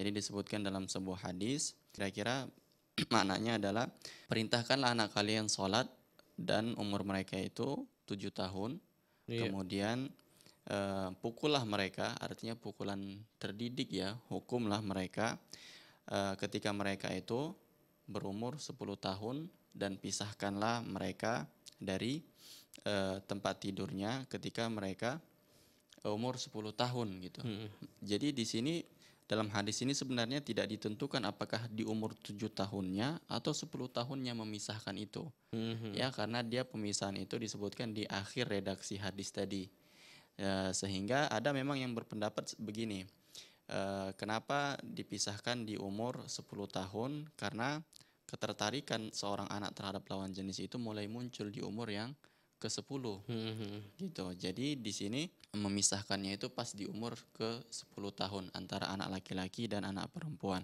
Jadi disebutkan dalam sebuah hadis, kira-kira maknanya adalah perintahkanlah anak kalian sholat dan umur mereka itu tujuh tahun. Iya. Kemudian e, pukullah mereka, artinya pukulan terdidik ya, hukumlah mereka e, ketika mereka itu berumur 10 tahun dan pisahkanlah mereka dari e, tempat tidurnya ketika mereka umur 10 tahun gitu. Hmm. Jadi di sini dalam hadis ini sebenarnya tidak ditentukan apakah di umur tujuh tahunnya atau sepuluh tahunnya memisahkan itu. Mm-hmm. Ya, karena dia pemisahan itu disebutkan di akhir redaksi hadis tadi. E, sehingga ada memang yang berpendapat begini. E, kenapa dipisahkan di umur sepuluh tahun? Karena ketertarikan seorang anak terhadap lawan jenis itu mulai muncul di umur yang ke-10. Hmm, hmm, hmm. Gitu. Jadi di sini memisahkannya itu pas di umur ke-10 tahun antara anak laki-laki dan anak perempuan.